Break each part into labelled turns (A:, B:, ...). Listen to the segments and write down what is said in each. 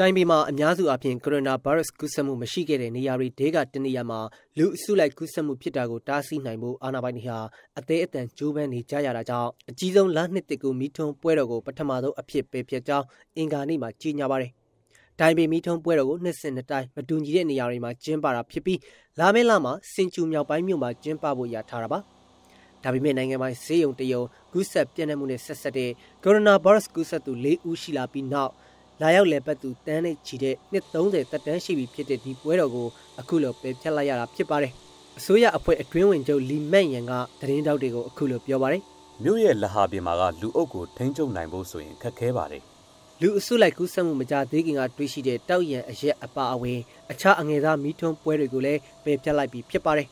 A: တိုင်းပြည်မှာအများစုအပြင်ကိုရိုနာဗိုင်းရပ်စ်ကူးစက်မှုမရှိခဲ့တဲ့နေရာတွေဒေကတနေရာမှာလူအစုလိုက်ကူးစက်မှုဖြစ်တာကိုတားဆီးနိုင်ဖို့အာဏာပိုင်တွေဟာအသေးအတန်ကြိုးပမ်းနေကြရတာကြောင့်အကြီးဆုံးလနှစ်တစ်ကိုမိထုံးပွဲတော်ကိုပထမဆုံးအဖြစ်ပယ်ဖျက်ကြောင်းအင်ကာနေ့မှာကြေညာပါတယ်။တိုင်းပြည်မိထုံးပွဲတော်ကိုနှစ်စဉ်နှစ်တိုင်းမတူညီတဲ့နေရာတွေမှာကျင်းပတာဖြစ်ပြီးလာမယ့်လမှာစင်ကျူမြောက်ပိုင်းမြို့မှာကျင်းပဖို့ရထားတာပါ။ဒါပေမဲ့နိုင်ငံပိုင်းဈေးရုံတရုံကူးစက်ပြန့်နှံ့မှုနဲ့ဆက်ဆက်တဲ့ကိုရိုနာဗိုင်းရပ်စ်ကူးစက်သူ၄ဦးရှိလာပြီးနောက်လာရောက်လည်ပတ်သူတန်းနဲ့ချီတဲ့နှစ်30တက်တန်းရှိပြီဖြစ်တဲ့ဒီပွဲတော်ကိုအခုလိုပယ်ဖြတ်လိုက်ရတာဖြစ်ပါတယ်။အစိုးရအဖွဲ့အတွင်းဝင်ချုပ်လီမန့်ရန်ကသတင်းတောက်တွေကိုအခုလိုပြောပါတယ်။မြို့ရဲ့လဟာပြင်မှာကလူအုပ်ကိုထိန်းချုပ်နိုင်ဖို့ဆိုရင်ခက်ခဲပါတယ်။လူအစုလိုက်ကူးစက်မှုမကြသေးခင်ကတွေ့ရှိတဲ့တောက်ရန်အရက်အပါအဝင်အခြားအငယ်သားမီးထွန်းပွဲတွေကိုလည်းပယ်ဖြတ်လိုက်ပြီးဖြစ်ပါတယ်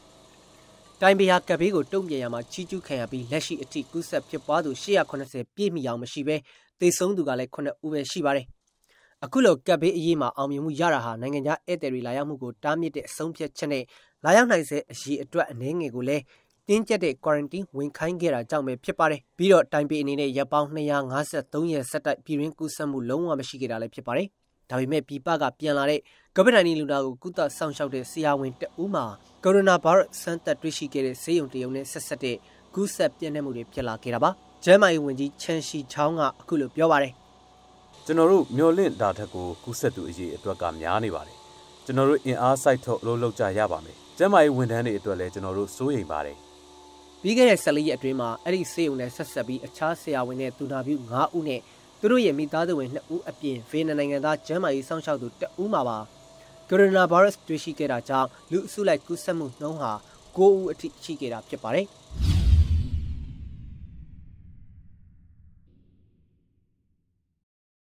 A: ။တိုင်းပြည်ဟာကပ်ဘေးကိုတုံ့ပြန်ရမှာချီးကျူးခံရပြီးလက်ရှိအထိကူးစက်ဖြစ်ပွားသူ180ပြည့်မီအောင်မရှိဘဲသေဆုံးသူကလည်း9ဦးပဲရှိပါတယ်။အခုလိုကပ်ဘေးအရေးမှာအောင်မြင်မှုရတာဟာနိုင်ငံခြားဧည့်သည်တွေလာရောက်မှုကိုတားမြစ်တဲ့အဆုံးဖြတ်ချက်နဲ့လာရောက်နိုင်တဲ့အရေးအတွက်အနည်းငယ်ကိုလည်းတင်းကျပ်တဲ့ quarantine ဝင်ခိုင်းခဲ့တာကြောင့်ပဲဖြစ်ပါတယ်။ပြီးတော့တိုင်ပေအနေနဲ့ရပ်ပေါင်း253ရက်ဆက်တိုက်ပြည်တွင်းကူးစက်မှုလုံးဝမရှိခဲ့တာလည်းဖြစ်ပါတယ်။ဒါပေမဲ့ပြည်ပကပြန်လာတဲ့ COVID-19 လူနာကိုကုသစောင့်ရှောက်တဲ့ဆရာဝန်တဦးမှာကိုရိုနာဗိုင်းရပ်စ်စမ်းသပ်တွေ့ရှိခဲ့တဲ့ဆေးရုံတရုံနဲ့ဆက်ဆက်တဲ့ကူးစက်ပြန့်နှံ့မှုတွေဖြစ်လာခဲ့တာပါ။ကျန်းမာရေးဝန်ကြီး
B: ချန်ရှီချောင်းကအခုလိုပြောပါတယ်ကျွန်တော်တို့မျောလင့်တာထက်ကိုကူးဆက်သူအရေးအတွက်ကများနေပါတယ်ကျွန်တော်တို့အင်အားစိုက်ထုတ်လို့လောက်ကြရပါမယ်ကျမ်းမာရေးဝန်ထမ်းတွေအတွက်လည်းကျွန်တော်တို့စိုးရိမ်ပါတယ်ပြီးခဲ့တဲ့14ရက်အတွင်းမှာအဲ့ဒီစေယုံနဲ့ဆက်ဆက်ပြီးအခြားဆရာဝ
A: န်နဲ့သူနာပြု9ဦးနဲ့သူတို့ရဲ့မိသားစုဝင်2ဦးအပြင်ဗီယက်နမ်နိုင်ငံသားကျန်းမာရေးစောင့်ရှောက်သူ1ဦးမှာပါကိုရိုနာဗိုင်းရပ်စ်တွေ့ရှိခဲ့တာကြောင့်လူအစုလိုက်ကူးစက်မှုနှုန်းဟာ9ဦးအထိရှိခဲ့တာဖြစ်ပါတယ်